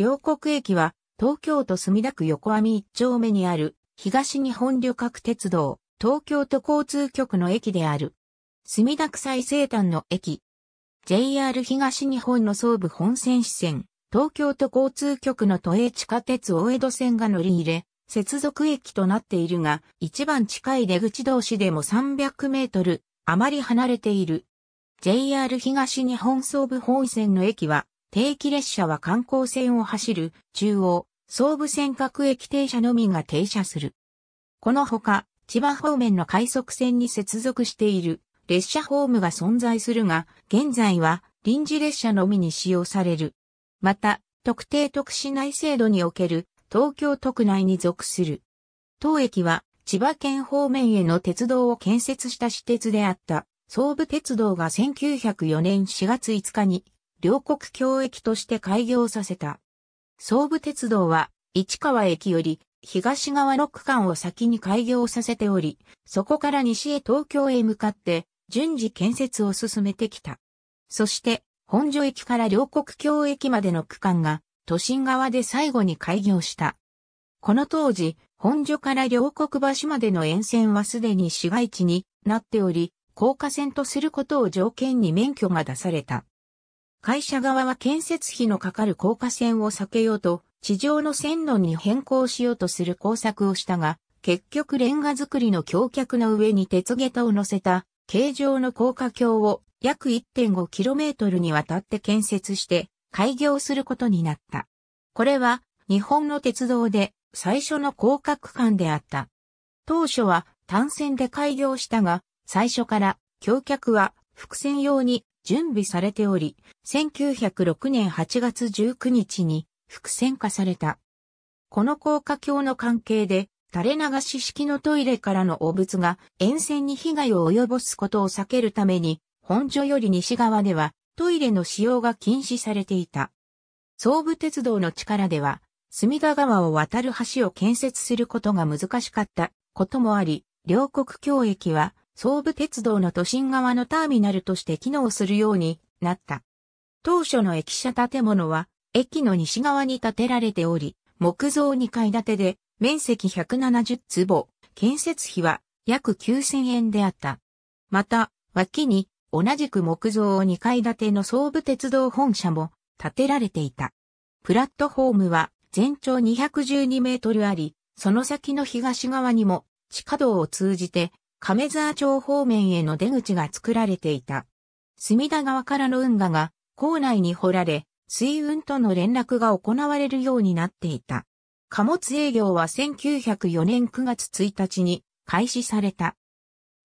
両国駅は東京都墨田区横網一丁目にある東日本旅客鉄道東京都交通局の駅である。墨田区最西端の駅。JR 東日本の総武本線支線、東京都交通局の都営地下鉄大江戸線が乗り入れ、接続駅となっているが、一番近い出口同士でも300メートル、あまり離れている。JR 東日本総武本線の駅は、定期列車は観光線を走る中央、総武線各駅停車のみが停車する。このほか、千葉方面の快速線に接続している列車ホームが存在するが、現在は臨時列車のみに使用される。また、特定特市内制度における東京都区内に属する。当駅は千葉県方面への鉄道を建設した私鉄であった、総武鉄道が1904年4月5日に両国共駅として開業させた。総武鉄道は、市川駅より東側の区間を先に開業させており、そこから西へ東京へ向かって順次建設を進めてきた。そして、本所駅から両国京駅までの区間が都心側で最後に開業した。この当時、本所から両国橋までの沿線はすでに市街地になっており、高架線とすることを条件に免許が出された。会社側は建設費のかかる高架線を避けようと、地上の線路に変更しようとする工作をしたが、結局レンガ作りの橋脚の上に鉄下駄を乗せた形状の高架橋を約 1.5km にわたって建設して開業することになった。これは日本の鉄道で最初の高架区間であった。当初は単線で開業したが、最初から橋脚は伏線用に準備されており、1906年8月19日に伏線化された。この高架橋の関係で、垂れ流し式のトイレからの汚物が沿線に被害を及ぼすことを避けるために、本所より西側ではトイレの使用が禁止されていた。総武鉄道の力では、隅田川を渡る橋を建設することが難しかったこともあり、両国教駅は総武鉄道の都心側のターミナルとして機能するようになった。当初の駅舎建物は、駅の西側に建てられており、木造2階建てで、面積170坪、建設費は約9000円であった。また、脇に同じく木造2階建ての総武鉄道本社も建てられていた。プラットフォームは全長212メートルあり、その先の東側にも地下道を通じて亀沢町方面への出口が作られていた。隅田川からの運河が港内に掘られ、水運との連絡が行われるようになっていた。貨物営業は1904年9月1日に開始された。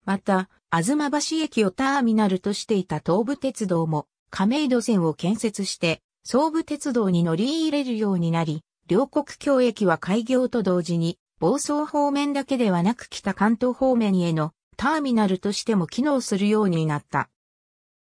また、あずま橋駅をターミナルとしていた東武鉄道も亀戸線を建設して、総武鉄道に乗り入れるようになり、両国共駅は開業と同時に房総方面だけではなく北関東方面へのターミナルとしても機能するようになった。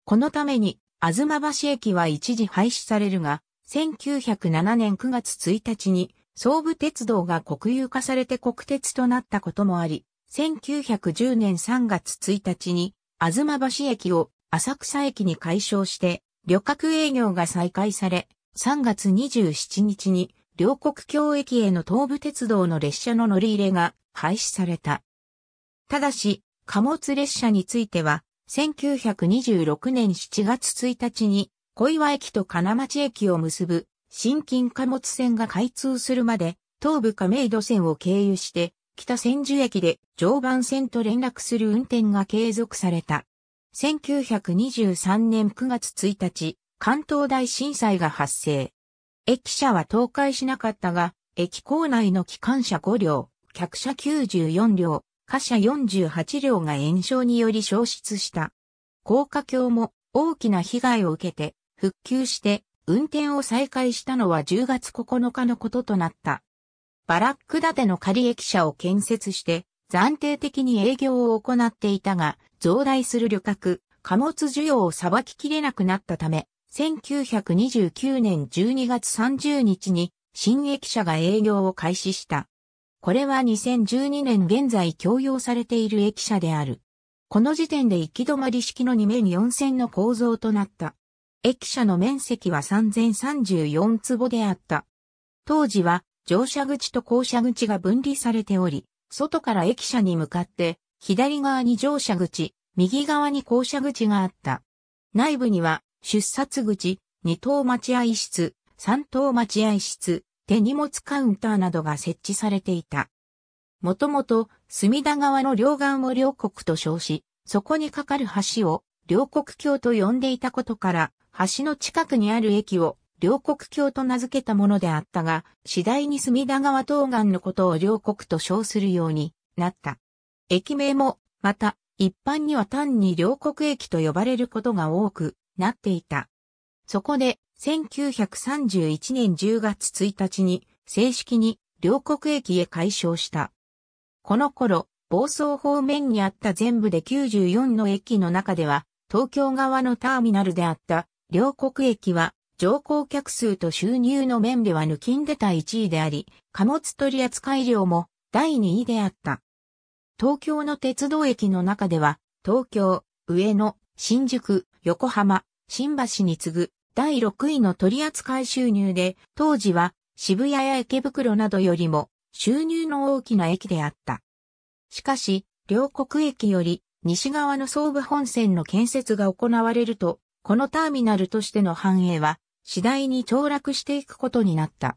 このために、あずま橋駅は一時廃止されるが、1907年9月1日に、総武鉄道が国有化されて国鉄となったこともあり、1910年3月1日に、あずま橋駅を浅草駅に改称して、旅客営業が再開され、3月27日に両国境駅への東武鉄道の列車の乗り入れが廃止された。ただし、貨物列車については、1926年7月1日に、小岩駅と金町駅を結ぶ新近貨物線が開通するまで、東武亀戸線を経由して、北千住駅で常磐線と連絡する運転が継続された。1923年9月1日、関東大震災が発生。駅舎は倒壊しなかったが、駅構内の機関車5両、客車94両、貨車48両が炎症により消失した。高架橋も大きな被害を受けて、復旧して運転を再開したのは10月9日のこととなった。バラック建ての仮駅舎を建設して、暫定的に営業を行っていたが、増大する旅客、貨物需要をさばききれなくなったため、1929年12月30日に新駅舎が営業を開始した。これは2012年現在供用されている駅舎である。この時点で行き止まり式の2面4線の構造となった。駅舎の面積は3034坪であった。当時は乗車口と降車口が分離されており、外から駅舎に向かって左側に乗車口、右側に降車口があった。内部には出札口、二等待合室、三等待合室、手荷物カウンターなどが設置されていた。もともと、隅田川の両岸を両国と称し、そこに架かる橋を両国橋と呼んでいたことから、橋の近くにある駅を両国橋と名付けたものであったが、次第に隅田川東岸のことを両国と称するようになった。駅名も、また、一般には単に両国駅と呼ばれることが多く、なっていた。そこで、1931年10月1日に、正式に両国駅へ改称した。この頃、房総方面にあった全部で94の駅の中では、東京側のターミナルであった両国駅は、乗降客数と収入の面では抜きんでた1位であり、貨物取扱量も第2位であった。東京の鉄道駅の中では、東京、上野、新宿、横浜、新橋に次ぐ第6位の取扱収入で、当時は渋谷や池袋などよりも収入の大きな駅であった。しかし、両国駅より西側の総武本線の建設が行われると、このターミナルとしての繁栄は次第に凋落していくことになった。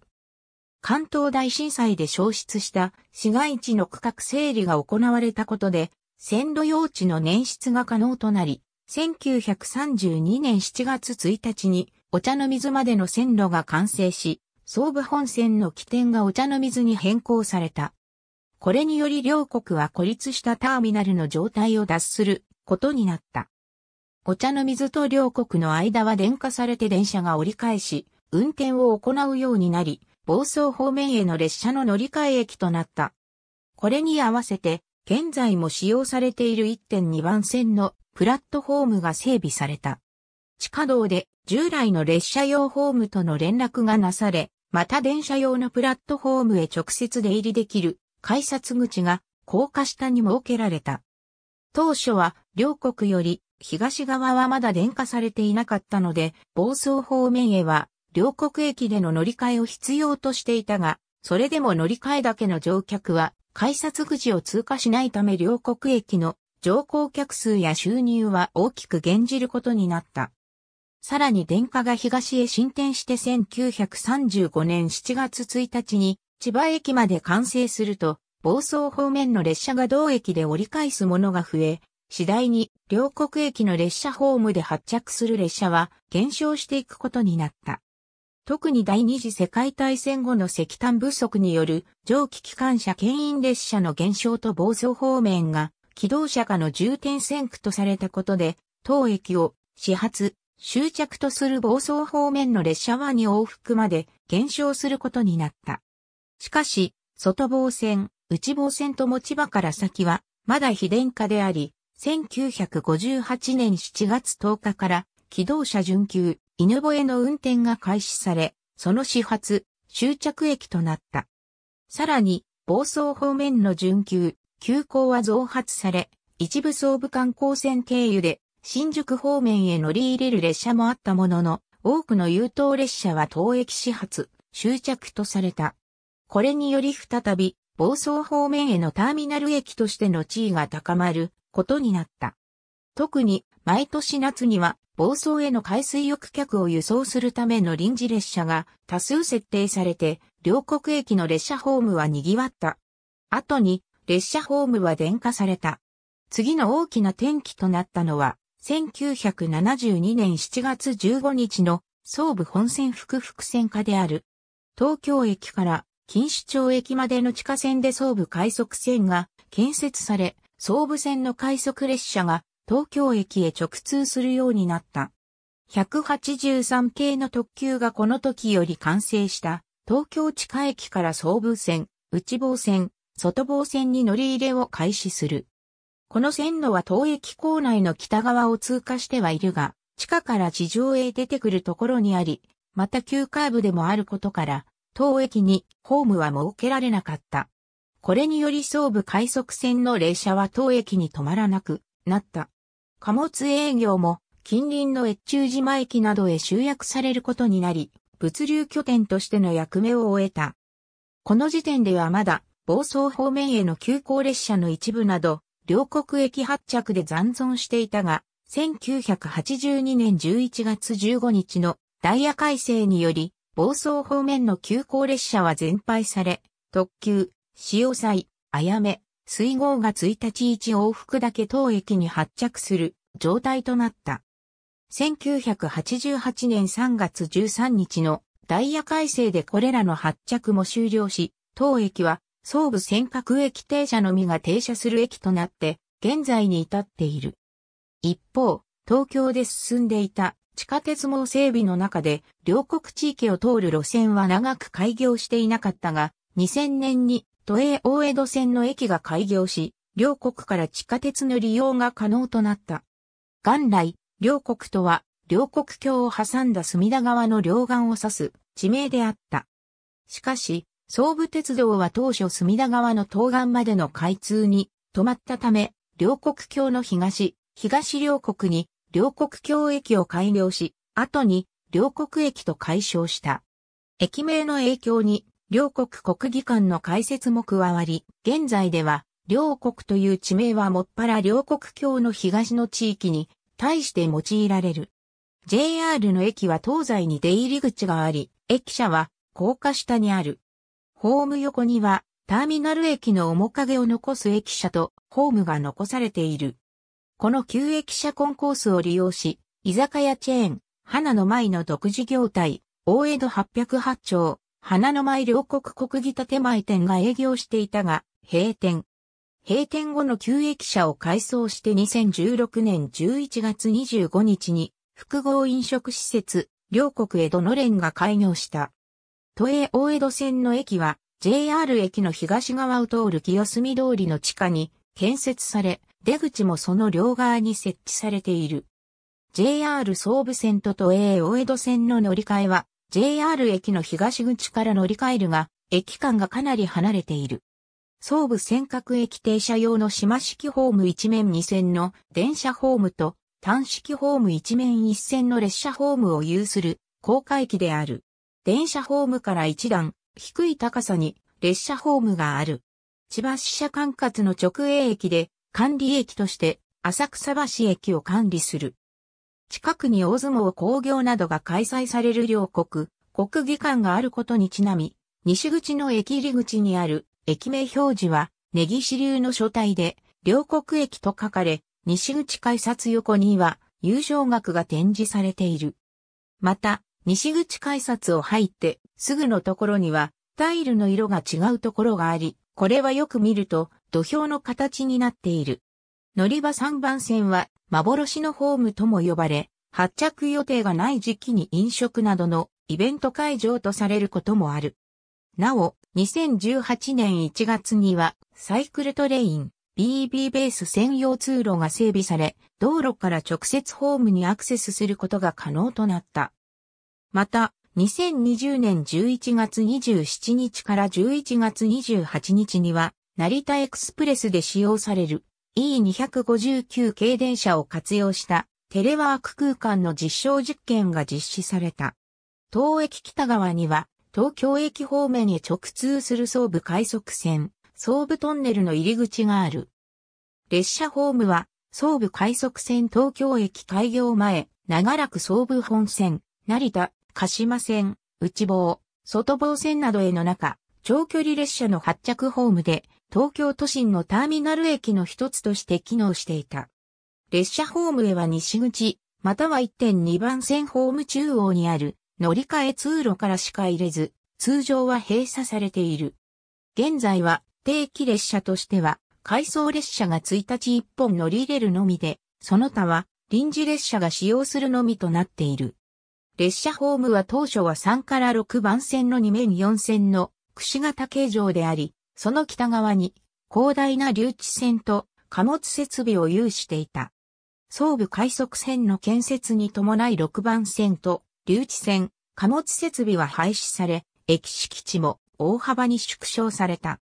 関東大震災で消失した市街地の区画整理が行われたことで、線路用地の捻出が可能となり、1932年7月1日にお茶の水までの線路が完成し、総武本線の起点がお茶の水に変更された。これにより両国は孤立したターミナルの状態を脱することになった。お茶の水と両国の間は電化されて電車が折り返し、運転を行うようになり、房総方面への列車の乗り換え駅となった。これに合わせて、現在も使用されている1.2番線のプラットフォームが整備された。地下道で従来の列車用ホームとの連絡がなされ、また電車用のプラットフォームへ直接出入りできる改札口が高架下に設けられた。当初は両国より東側はまだ電化されていなかったので、房総方面へは両国駅での乗り換えを必要としていたが、それでも乗り換えだけの乗客は改札口を通過しないため両国駅の乗降客数や収入は大きく減じることになった。さらに電化が東へ進展して1935年7月1日に千葉駅まで完成すると、房総方面の列車が同駅で折り返すものが増え、次第に両国駅の列車ホームで発着する列車は減少していくことになった。特に第二次世界大戦後の石炭不足による蒸気機関車牽引列車の減少と房総方面が機動車化の重点線区とされたことで、当駅を始発、終着とする房総方面の列車はに往復まで減少することになった。しかし、外房線、内房線と持ち場から先は、まだ非電化であり、1958年7月10日から、機動車準急、犬吠の運転が開始され、その始発、終着駅となった。さらに、房総方面の準急、急行は増発され、一部総武観光線経由で新宿方面へ乗り入れる列車もあったものの、多くの優等列車は当駅始発、終着とされた。これにより再び、房総方面へのターミナル駅としての地位が高まることになった。特に、毎年夏には、房総への海水浴客を輸送するための臨時列車が多数設定されて、両国駅の列車ホームは賑わった。後に、列車ホームは電化された。次の大きな転機となったのは、1972年7月15日の総武本線副々線化である。東京駅から錦糸町駅までの地下線で総武快速線が建設され、総武線の快速列車が東京駅へ直通するようになった。183系の特急がこの時より完成した東京地下駅から総武線、内房線、外房線に乗り入れを開始する。この線路は当駅構内の北側を通過してはいるが、地下から地上へ出てくるところにあり、また急カーブでもあることから、当駅にホームは設けられなかった。これにより総武快速線の列車は当駅に止まらなくなった。貨物営業も近隣の越中島駅などへ集約されることになり、物流拠点としての役目を終えた。この時点ではまだ暴走方面への急行列車の一部など、両国駅発着で残存していたが、1982年11月15日のダイヤ改正により、暴走方面の急行列車は全廃され、特急、潮祭、あやめ、水号が1日1往復だけ当駅に発着する状態となった。1988年3月13日のダイヤ改正でこれらの発着も終了し、当駅は総武尖閣駅停車のみが停車する駅となって、現在に至っている。一方、東京で進んでいた地下鉄網整備の中で、両国地域を通る路線は長く開業していなかったが、2000年に都営大江戸線の駅が開業し、両国から地下鉄の利用が可能となった。元来、両国とは、両国橋を挟んだ隅田川の両岸を指す地名であった。しかし、総武鉄道は当初隅田川の東岸までの開通に止まったため、両国橋の東、東両国に両国橋駅を改良し、後に両国駅と解消した。駅名の影響に両国国技館の開設も加わり、現在では両国という地名はもっぱら両国橋の東の地域に対して用いられる。JR の駅は東西に出入り口があり、駅舎は高架下にある。ホーム横には、ターミナル駅の面影を残す駅舎とホームが残されている。この旧駅舎コンコースを利用し、居酒屋チェーン、花の舞の独自業態、大江戸808町、花の舞両国国技建前店が営業していたが、閉店。閉店後の旧駅舎を改装して2016年11月25日に、複合飲食施設、両国江戸の連が開業した。都営大江戸線の駅は JR 駅の東側を通る清澄通りの地下に建設され、出口もその両側に設置されている。JR 総武線と都営大江戸線の乗り換えは JR 駅の東口から乗り換えるが、駅間がかなり離れている。総武線各駅停車用の島式ホーム一面二線の電車ホームと単式ホーム一面一線の列車ホームを有する高架駅である。電車ホームから一段、低い高さに列車ホームがある。千葉支社管轄の直営駅で管理駅として浅草橋駅を管理する。近くに大相撲工業などが開催される両国、国技館があることにちなみ、西口の駅入り口にある駅名表示は根岸流の書体で両国駅と書かれ、西口改札横には優勝額が展示されている。また、西口改札を入って、すぐのところには、タイルの色が違うところがあり、これはよく見ると、土俵の形になっている。乗り場3番線は、幻のホームとも呼ばれ、発着予定がない時期に飲食などのイベント会場とされることもある。なお、2018年1月には、サイクルトレイン、BB ベース専用通路が整備され、道路から直接ホームにアクセスすることが可能となった。また、2020年11月27日から11月28日には、成田エクスプレスで使用される E259 系電車を活用したテレワーク空間の実証実験が実施された。東駅北側には東京駅方面へ直通する総武快速線、総武トンネルの入り口がある。列車ホームは総武快速線東京駅開業前、長らく総武本線、成田、鹿島線、内房、外房線などへの中、長距離列車の発着ホームで、東京都心のターミナル駅の一つとして機能していた。列車ホームへは西口、または1.2番線ホーム中央にある乗り換え通路からしか入れず、通常は閉鎖されている。現在は定期列車としては、回送列車が1日1本乗り入れるのみで、その他は臨時列車が使用するのみとなっている。列車ホームは当初は3から6番線の2面4線の串型形状であり、その北側に広大な留置線と貨物設備を有していた。総武快速線の建設に伴い6番線と留置線、貨物設備は廃止され、駅敷地も大幅に縮小された。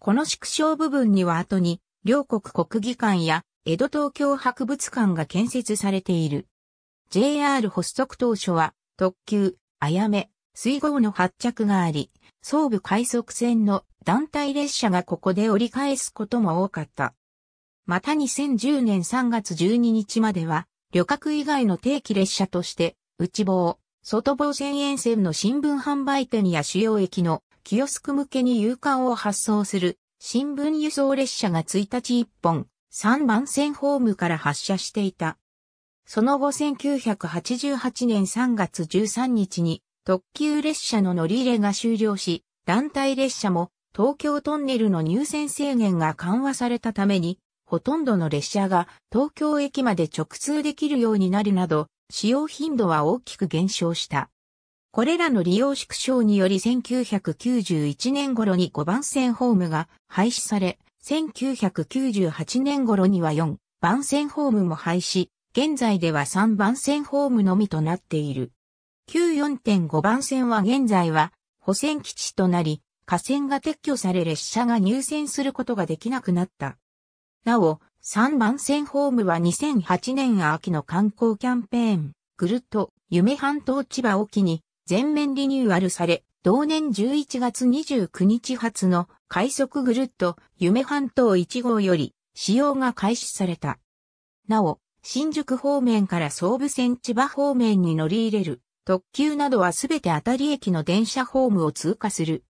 この縮小部分には後に、両国国技館や江戸東京博物館が建設されている。JR 発足当初は、特急、あやめ、水郷の発着があり、総武快速線の団体列車がここで折り返すことも多かった。また2010年3月12日までは、旅客以外の定期列車として、内房、外房線沿線の新聞販売店や主要駅のキオスク向けに夕刊を発送する新聞輸送列車が1日1本、3番線ホームから発車していた。その後1988年3月13日に特急列車の乗り入れが終了し、団体列車も東京トンネルの入線制限が緩和されたために、ほとんどの列車が東京駅まで直通できるようになるなど、使用頻度は大きく減少した。これらの利用縮小により1991年頃に5番線ホームが廃止され、1998年頃には4番線ホームも廃止、現在では3番線ホームのみとなっている。旧4.5番線は現在は保線基地となり、河川が撤去され列車が入線することができなくなった。なお、3番線ホームは2008年秋の観光キャンペーン、ぐるっと夢半島千葉沖に全面リニューアルされ、同年11月29日発の快速ぐるっと夢半島1号より使用が開始された。なお、新宿方面から総武線千葉方面に乗り入れる特急などはすべて当たり駅の電車ホームを通過する。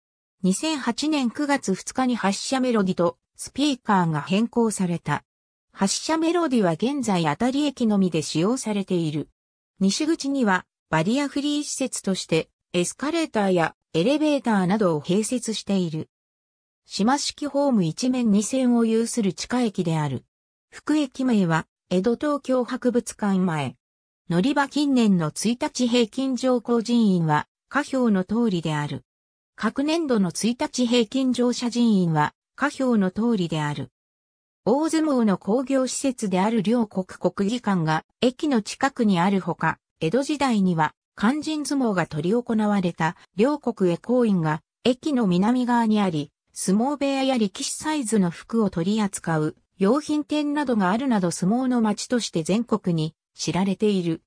2008年9月2日に発車メロディとスピーカーが変更された。発車メロディは現在当たり駅のみで使用されている。西口にはバリアフリー施設としてエスカレーターやエレベーターなどを併設している。島式ホーム一面二線を有する地下駅である。福駅名は江戸東京博物館前。乗り場近年の1日平均乗降人員は、下表の通りである。各年度の1日平均乗車人員は、下表の通りである。大相撲の工業施設である両国国技館が駅の近くにあるほか、江戸時代には肝心相撲が取り行われた両国へ行員が駅の南側にあり、相撲部屋や力士サイズの服を取り扱う用品店などがあるなど相撲の町として全国に知られている。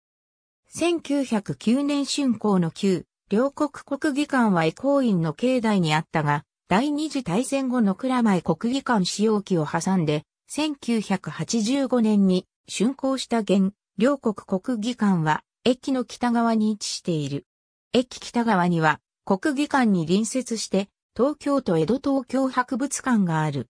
1909年春光の旧、両国国技館は江光院の境内にあったが、第二次大戦後の蔵前国技館使用期を挟んで、1985年に竣工した現、両国国技館は、駅の北側に位置している。駅北側には、国技館に隣接して、東京都江戸東京博物館がある。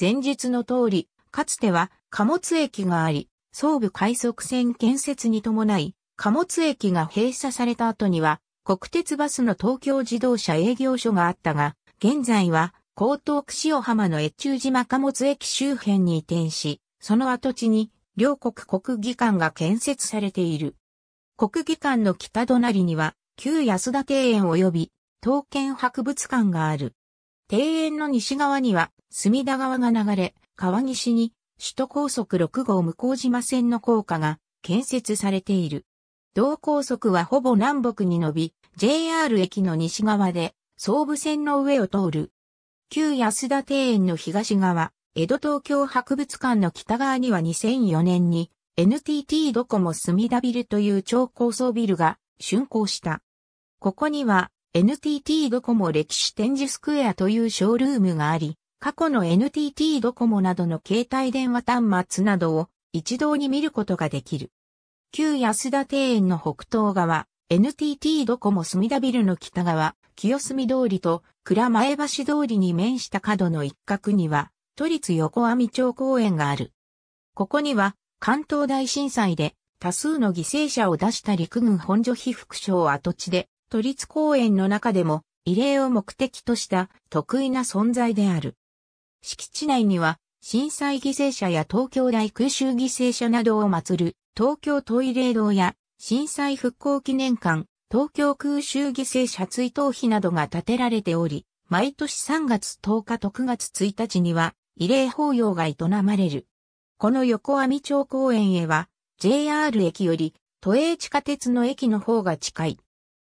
前述の通り、かつては貨物駅があり、総武快速線建設に伴い、貨物駅が閉鎖された後には、国鉄バスの東京自動車営業所があったが、現在は江東区塩浜の越中島貨物駅周辺に移転し、その跡地に両国国技館が建設されている。国技館の北隣には、旧安田庭園及び、刀剣博物館がある。庭園の西側には隅田川が流れ、川岸に首都高速6号向島線の高架が建設されている。同高速はほぼ南北に伸び、JR 駅の西側で総武線の上を通る。旧安田庭園の東側、江戸東京博物館の北側には2004年に NTT ドコモ隅田ビルという超高層ビルが竣工した。ここには NTT ドコモ歴史展示スクエアというショールームがあり、過去の NTT ドコモなどの携帯電話端末などを一堂に見ることができる。旧安田庭園の北東側、NTT ドコモ墨田ビルの北側、清澄通りと倉前橋通りに面した角の一角には、都立横網町公園がある。ここには、関東大震災で多数の犠牲者を出した陸軍本所被服廠跡地で、都立公園の中でも、慰霊を目的とした得意な存在である。敷地内には、震災犠牲者や東京大空襲犠牲者などを祀る東京トイレ堂や震災復興記念館、東京空襲犠牲者追悼碑などが建てられており、毎年3月10日と9月1日には慰霊法要が営まれる。この横網町公園へは JR 駅より都営地下鉄の駅の方が近い。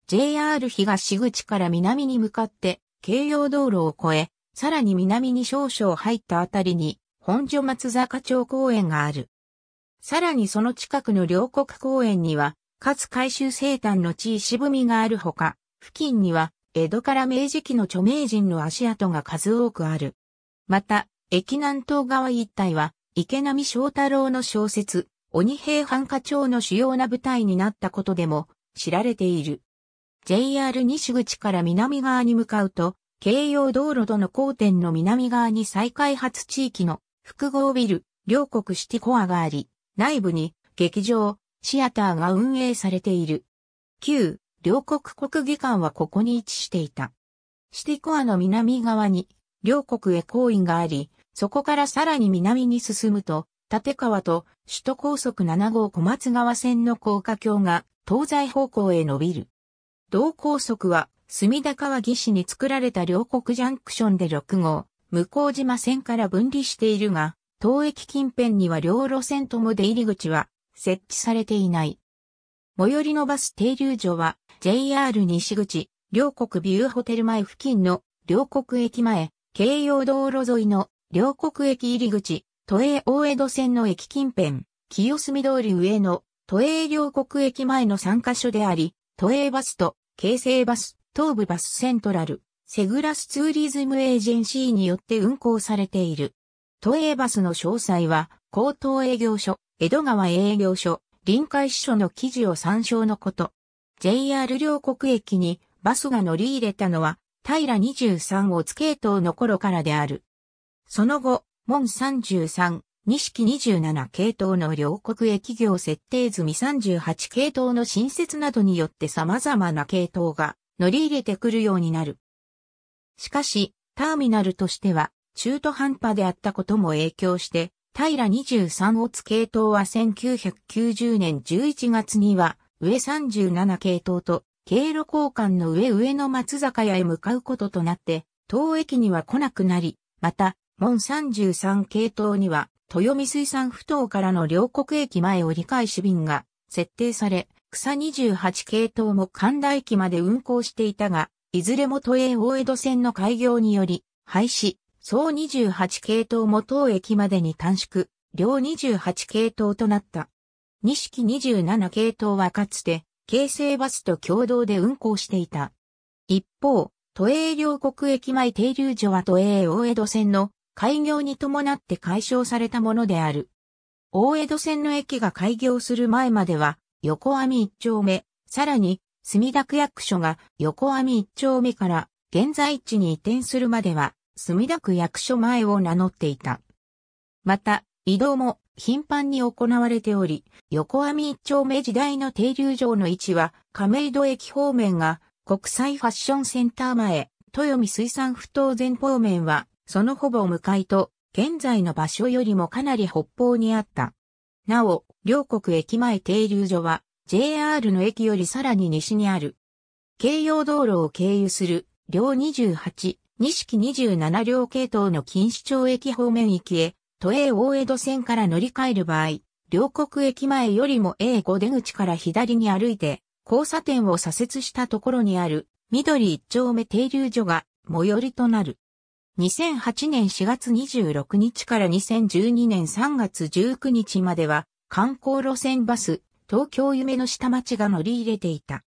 JR 東口から南に向かって、京葉道路を越え、さらに南に少々入ったあたりに、本所松坂町公園がある。さらにその近くの両国公園には、かつ改修生誕の地位渋みがあるほか、付近には、江戸から明治期の著名人の足跡が数多くある。また、駅南東側一帯は、池波正太郎の小説、鬼平犯科帳の主要な舞台になったことでも知られている。JR 西口から南側に向かうと、京葉道路との交点の南側に再開発地域の複合ビル、両国シティコアがあり、内部に劇場、シアターが運営されている。旧、両国国技館はここに位置していた。シティコアの南側に、両国へ行為があり、そこからさらに南に進むと、立川と首都高速7号小松川線の高架橋が東西方向へ伸びる。同高速は、隅田川岸に作られた両国ジャンクションで6号、向島線から分離しているが、当駅近辺には両路線とも出入り口は設置されていない。最寄りのバス停留所は JR 西口、両国ビューホテル前付近の両国駅前、京葉道路沿いの両国駅入り口、都営大江戸線の駅近辺、清澄通り上の都営両国駅前の3カ所であり、都営バスと京成バス、東武バスセントラル、セグラスツーリズムエージェンシーによって運行されている。都営バスの詳細は、高等営業所、江戸川営業所、臨海支所の記事を参照のこと。JR 両国駅にバスが乗り入れたのは、平23をつけ等の頃からである。その後、門33、錦27系統の両国へ企業設定済み38系統の新設などによって様々な系統が乗り入れてくるようになる。しかし、ターミナルとしては中途半端であったことも影響して、平23オツ系統は1990年11月には上37系統と経路交換の上上の松坂屋へ向かうこととなって、当駅には来なくなり、また、門33系統には豊見水産不頭からの両国駅前折り返し便が設定され、草28系統も神田駅まで運行していたが、いずれも都営大江戸線の開業により、廃止、総28系統も当駅までに短縮、両28系統となった。錦27系統はかつて、京成バスと共同で運行していた。一方、都営両国駅前停留所は都営大江戸線の開業に伴って解消されたものである。大江戸線の駅が開業する前までは、横網一丁目、さらに、墨田区役所が横網一丁目から現在地に移転するまでは、墨田区役所前を名乗っていた。また、移動も頻繁に行われており、横網一丁目時代の停留場の位置は、亀戸駅方面が国際ファッションセンター前、豊見水産不当前方面はそのほぼ向かいと、現在の場所よりもかなり北方にあった。なお、両国駅前停留所は、JR の駅よりさらに西にある。京葉道路を経由する、両28、木27両系統の錦糸町駅方面行きへ、都営大江戸線から乗り換える場合、両国駅前よりも A5 出口から左に歩いて、交差点を左折したところにある、緑一丁目停留所が最寄りとなる。2008年4月26日から2012年3月19日までは観光路線バス東京夢の下町が乗り入れていた。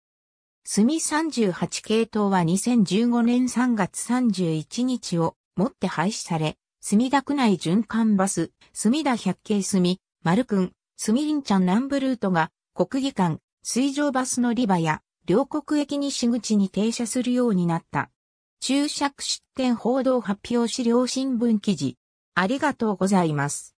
住38系統は2015年3月31日をもって廃止され、墨田区内循環バス、墨田百景墨、丸くん、墨林ちゃん南部ルートが国技館、水上バス乗り場や両国駅西口に停車するようになった。注釈出典報道発表資料新聞記事。ありがとうございます。